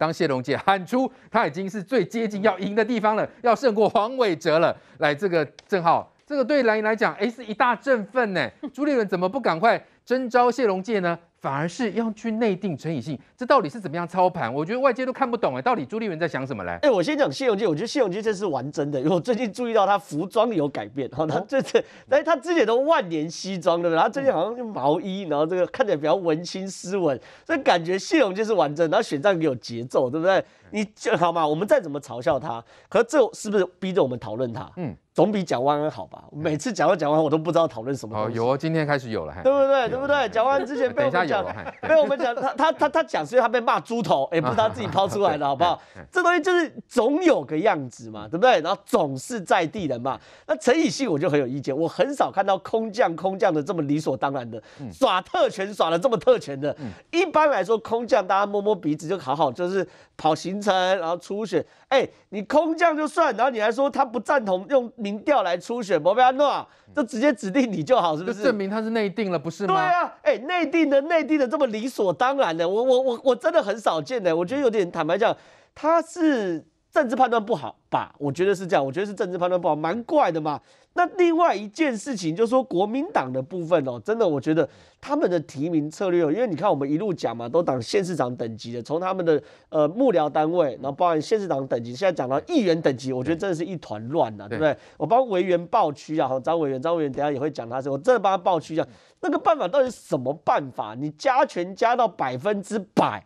当谢龙介喊出他已经是最接近要赢的地方了，要胜过黄伟哲了，来这个正好，这个对蓝营来讲，哎，是一大振奋呢。朱立伦怎么不赶快征召谢龙介呢？反而是要去内定陈以信，这到底是怎么样操盘？我觉得外界都看不懂哎，到底朱立伦在想什么嘞？哎，我先讲谢永基，我觉得谢永基这是玩真的。因我最近注意到他服装有改变哈，他这次，但是他之前都万年西装对不对？他最近好像就毛衣，然后这个看起来比较文青斯文，这感觉谢永基是玩真的。然后选战也有节奏，对不对？你就好嘛，我们再怎么嘲笑他，可这是不是逼着我们讨论他？嗯。总比讲万安好吧？每次讲完讲完，我都不知道讨论什么东西。哦，有今天开始有了，对不对？对不对？讲完之前 被我们讲，被我们讲他他他他讲，所以他被骂猪头。也不是他自己抛出来的，好不好？这东西就是总有个样子嘛，对不对？然后总是在地人嘛。那陈以信我就很有意见，我很少看到空降空降的这么理所当然的耍特权，耍的这么特权的。一般来说空降，大家摸摸鼻子就好好，就是跑行程，然后初选。哎，你空降就算，然后你还说他不赞同用。民调来初选，莫贝阿诺就直接指定你就好，是不是？就证明他是内定了，不是吗？对啊，哎，内定的，内定的，这么理所当然的，我我我我真的很少见的，我觉得有点坦白讲，他是。政治判断不好吧？我觉得是这样，我觉得是政治判断不好，蛮怪的嘛。那另外一件事情，就是说国民党的部分哦，真的，我觉得他们的提名策略哦，因为你看我们一路讲嘛，都讲县市长等级的，从他们的呃幕僚单位，然后包含县市长等级，现在讲到议员等级，我觉得真的是一团乱了，对不对？我帮委员报区啊，好，张委员，张委员等下也会讲他是，我真的帮他报区啊，那个办法到底什么办法？你加权加到百分之百，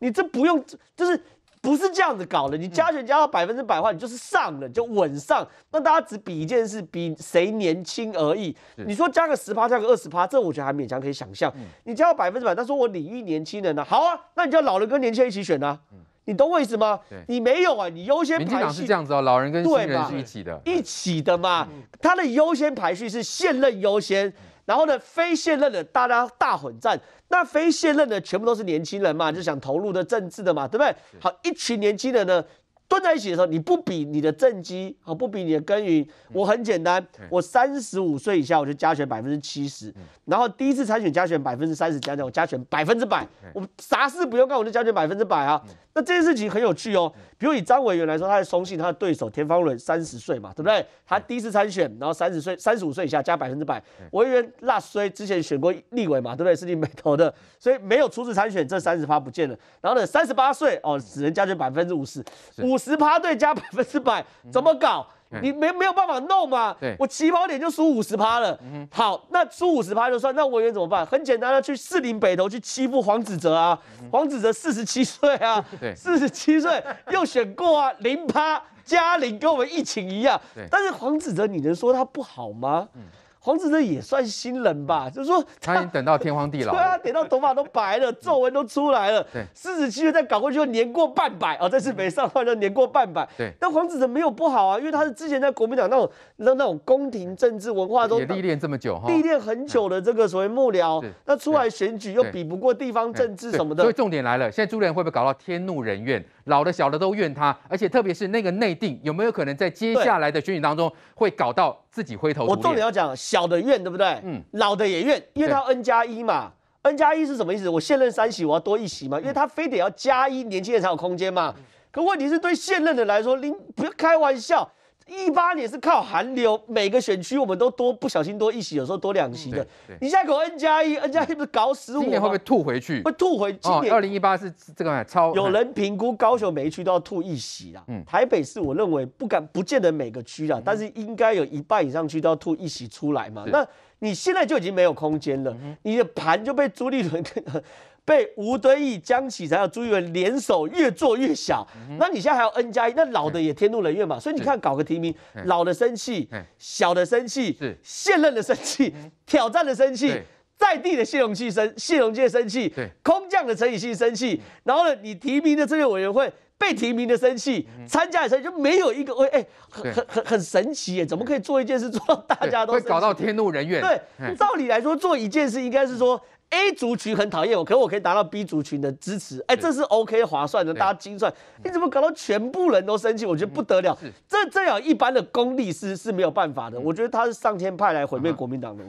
你这不用就是。不是这样子搞的，你加权加到百分之百的话，你就是上了，就稳上。那大家只比一件事，比谁年轻而已。你说加个十趴，加个二十趴，这我觉得还勉强可以想象。你加到百分之百，那说我领域年轻人呢，好啊，那你就老人跟年轻人一起选呢，你懂我意思吗？你没有啊，你优先。民进党是这样子哦，老人跟新人是一起的，一起的嘛。他的优先排序是现任优先。然后呢，非现任的大家大混战，那非现任的全部都是年轻人嘛，就想投入的政治的嘛，对不对？好，一群年轻人呢。蹲在一起的时候，你不比你的政绩，不比你的耕耘，我很简单，我三十五岁以下我就加权百分之七十，然后第一次参选加权百分之三十，加加我加权百分之百，我啥事不用干我就加权百分之百啊。那这件事情很有趣哦，比如以张委员来说，他的松信他的对手田芳伦三十岁嘛，对不对？他第一次参选，然后三十岁三十五岁以下加百分之百。委员那 a s 之前选过立委嘛，对不对？是你没投的，所以没有初次参选这三十趴不见了。然后呢，三十八岁哦，只能加权百分之五十。五十趴对加百分之百，怎么搞？你没没有办法弄嘛？我起跑点就输五十趴了。嗯，好，那输五十趴就算，那委员怎么办？很简单的，去士林北头去欺负黄子哲啊！黄子哲四十七岁啊，四十七岁又选过啊，零趴嘉玲跟我们疫情一样。但是黄子哲，你能说他不好吗？黄子哲也算新人吧，就是说他已经等到天荒地老，对，等到头发都白了，皱纹都出来了。对，四十七岁再搞过去就年过半百哦，这次没上，话就年过半百。对，但黄子哲没有不好啊，因为他是之前在国民党那种那那种宫廷政治文化中也历练这么久，哈，历练很久的这个所谓幕僚，那出来选举又比不过地方政治什么的。所以重点来了，现在朱连会不会搞到天怒人怨，老的、小的都怨他，而且特别是那个内定，有没有可能在接下来的选举当中会搞到？自己回头，我重点要讲小的怨，对不对？嗯，老的也怨，因为他 N 加一嘛。N 加一是什么意思？我现任三席，我要多一席嘛？因为他非得要加一，年轻人才有空间嘛。可问题是，对现任的来说，您不要开玩笑。一八年是靠寒流，每个选区我们都多不小心多一席，有时候多两席的。你现在搞 N 加一，N 加一不是搞死我？今年会不会吐回去？会吐回。今年二零一八是这个超。有人评估高雄每一区都要吐一席啦。嗯，台北市我认为不敢，不见得每个区啦，但是应该有一半以上区都要吐一席出来嘛。那你现在就已经没有空间了，你的盘就被朱立伦。被吴敦义、江启才和朱一伦联手越做越小，那你现在还有 N 加一，那老的也天怒人怨嘛。所以你看，搞个提名，老的生气，小的生气，现任的生气，挑战的生气，在地的谢容气生，谢容界生气，空降的陈以信生气。然后呢，你提名的这个委员会被提名的生气，参加的人就没有一个会哎，很很很很神奇耶，怎么可以做一件事做到大家都会搞到天怒人怨？对，照理来说，做一件事应该是说。A 族群很讨厌我，可我可以拿到 B 族群的支持，哎，这是 OK 划算的。大家精算，你怎么搞到全部人都生气？我觉得不得了，这这样一般的功力师是没有办法的。我觉得他是上天派来毁灭国民党的。